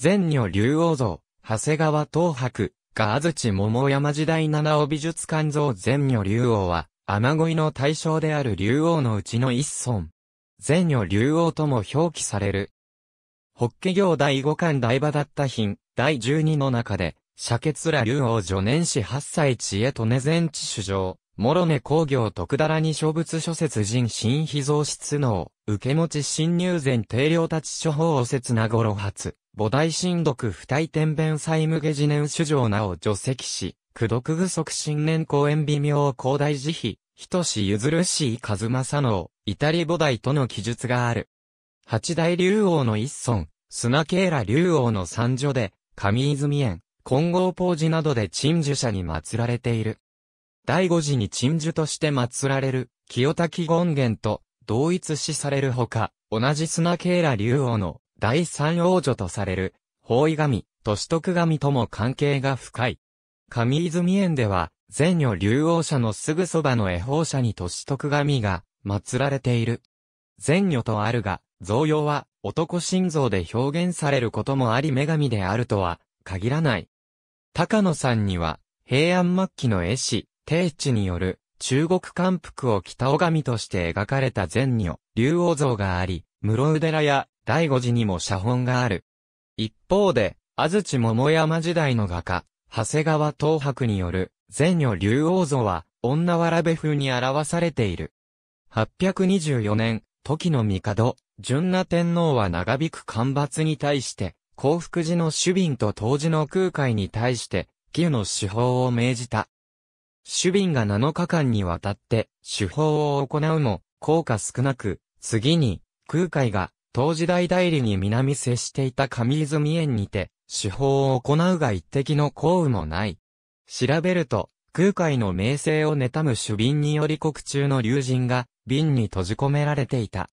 善女竜王像、長谷川東博、が安土桃山時代七尾美術館像善女竜王は、雨乞いの対象である竜王のうちの一尊。善女竜王とも表記される。北家行第五巻大場だった品、第十二の中で、社血ら竜王女年始八歳知恵と根前地主上、諸根工業徳田らに諸仏諸説人新秘蔵室能、受け持ち新入前定量立ち処方を説なごろ発。母大神独不体天弁債務下次年主上なお除籍し、苦毒具足新年公演微妙広大慈悲、人し譲るしい数正能、至り母大との記述がある。八大竜王の一尊、砂慶ら竜王の三女で、上泉園、金剛ポージなどで鎮守者に祀られている。第五次に鎮守として祀られる、清滝権現と同一視されるほか、同じ砂慶ら竜王の第三王女とされる、法医神、都市徳神とも関係が深い。上泉園では、前女竜王社のすぐそばの恵方社に都市徳神が祀られている。前女とあるが、造用は男心臓で表現されることもあり女神であるとは限らない。高野さんには、平安末期の絵師、定地による中国漢服を北尾神として描かれた前女、竜王像があり、室宇寺や第五次にも写本がある。一方で、安土桃山時代の画家、長谷川東博による、善女竜王像は、女わらべ風に表されている。824年、時の帝、純那天皇は長引く干ばつに対して、幸福寺の守備と当時の空海に対して、旧の手法を命じた。守備が7日間にわたって手法を行うも、効果少なく、次に、空海が当時代代理に南接していた上泉園にて、手法を行うが一滴の降雨もない。調べると、空海の名声を妬む主便により国中の竜人が、瓶に閉じ込められていた。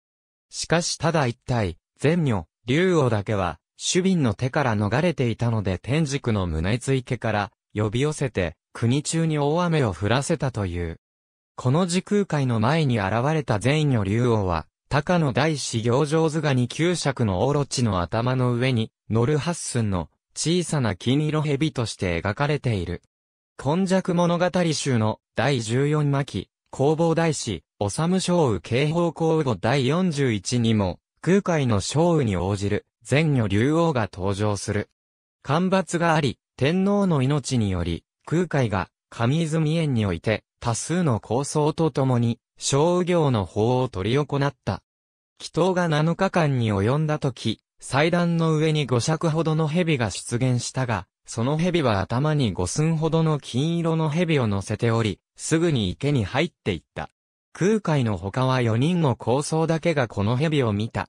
しかしただ一体、善女、竜王だけは、主便の手から逃れていたので天竺の胸津家から、呼び寄せて、国中に大雨を降らせたという。この時空海の前に現れた善女竜王は、高野大師行上図画に九尺のオロチの頭の上に、ノルハッスンの小さな金色蛇として描かれている。今尺物語集の第14巻、工房大師、治昭雨警報工後第41にも、空海の昭雨に応じる、前女竜王が登場する。干ばつがあり、天皇の命により、空海が、上泉園において、多数の構想とともに、小右行の法を取り行った。祈祷が7日間に及んだ時、祭壇の上に5尺ほどの蛇が出現したが、その蛇は頭に5寸ほどの金色の蛇を乗せており、すぐに池に入っていった。空海の他は4人の高僧だけがこの蛇を見た。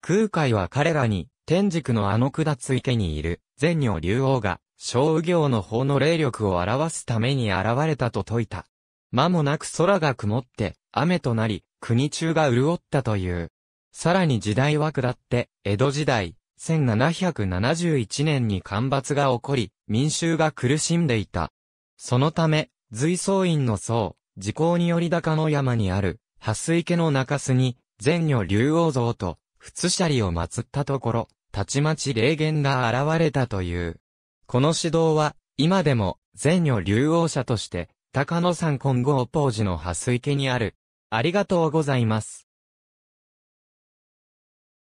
空海は彼らに、天竺のあの下つ池にいる、善女竜王が、小右行の法の霊力を表すために現れたと説いた。間もなく空が曇って、雨となり、国中が潤ったという。さらに時代は下って、江戸時代、1771年に干ばつが起こり、民衆が苦しんでいた。そのため、随僧院の僧、時効により高の山にある、蓮池の中洲に、善女竜王像と、仏舎利を祀ったところ、たちまち霊言が現れたという。この指導は、今でも、善女竜王者として、高野山金剛ポージの蓮池にある。ありがとうございます。